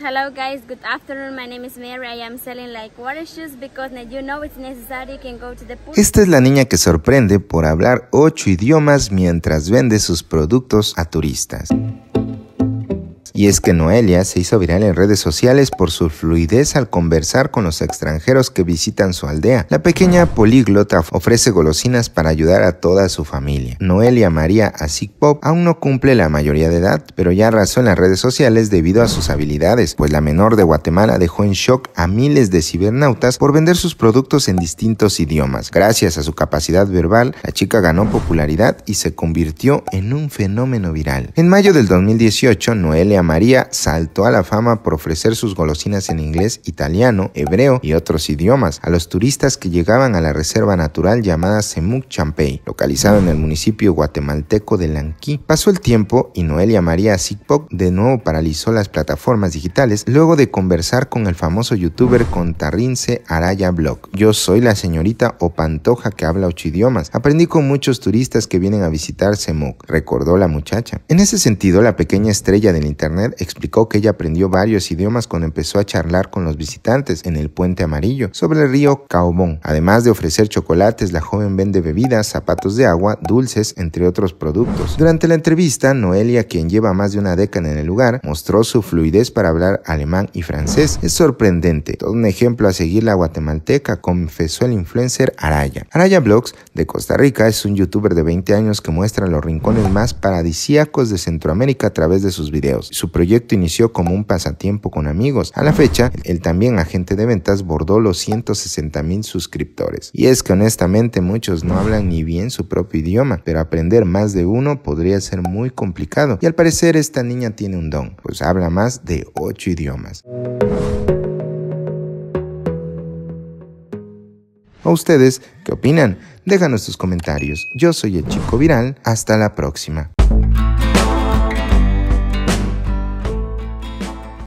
hello guys good afternoon my name is Mary I am selling like water shoes because you know it's necessary you can go to the pool. Esta es la niña que sorprende por hablar ocho idiomas mientras vende sus productos a turistas. Y es que Noelia se hizo viral en redes sociales por su fluidez al conversar con los extranjeros que visitan su aldea. La pequeña políglota ofrece golosinas para ayudar a toda su familia. Noelia María Asikpop aún no cumple la mayoría de edad, pero ya arrasó en las redes sociales debido a sus habilidades, pues la menor de Guatemala dejó en shock a miles de cibernautas por vender sus productos en distintos idiomas. Gracias a su capacidad verbal, la chica ganó popularidad y se convirtió en un fenómeno viral. En mayo del 2018, Noelia María saltó a la fama por ofrecer sus golosinas en inglés, italiano, hebreo y otros idiomas a los turistas que llegaban a la reserva natural llamada Semuc Champey, localizada en el municipio guatemalteco de Lanquí. Pasó el tiempo y Noelia María Sigpok de nuevo paralizó las plataformas digitales luego de conversar con el famoso youtuber Contarrince Araya Blog. Yo soy la señorita o pantoja que habla ocho idiomas. Aprendí con muchos turistas que vienen a visitar Semuc, recordó la muchacha. En ese sentido, la pequeña estrella del internet explicó que ella aprendió varios idiomas cuando empezó a charlar con los visitantes en el puente amarillo sobre el río Caobón. Además de ofrecer chocolates, la joven vende bebidas, zapatos de agua, dulces, entre otros productos. Durante la entrevista, Noelia, quien lleva más de una década en el lugar, mostró su fluidez para hablar alemán y francés. Es sorprendente. Todo un ejemplo a seguir la guatemalteca, confesó el influencer Araya. Araya Blogs, de Costa Rica, es un youtuber de 20 años que muestra los rincones más paradisíacos de Centroamérica a través de sus videos proyecto inició como un pasatiempo con amigos. A la fecha, el también agente de ventas bordó los 160 mil suscriptores. Y es que honestamente muchos no hablan ni bien su propio idioma, pero aprender más de uno podría ser muy complicado. Y al parecer esta niña tiene un don, pues habla más de 8 idiomas. ¿A ustedes qué opinan? Déjanos tus comentarios. Yo soy el chico viral. Hasta la próxima.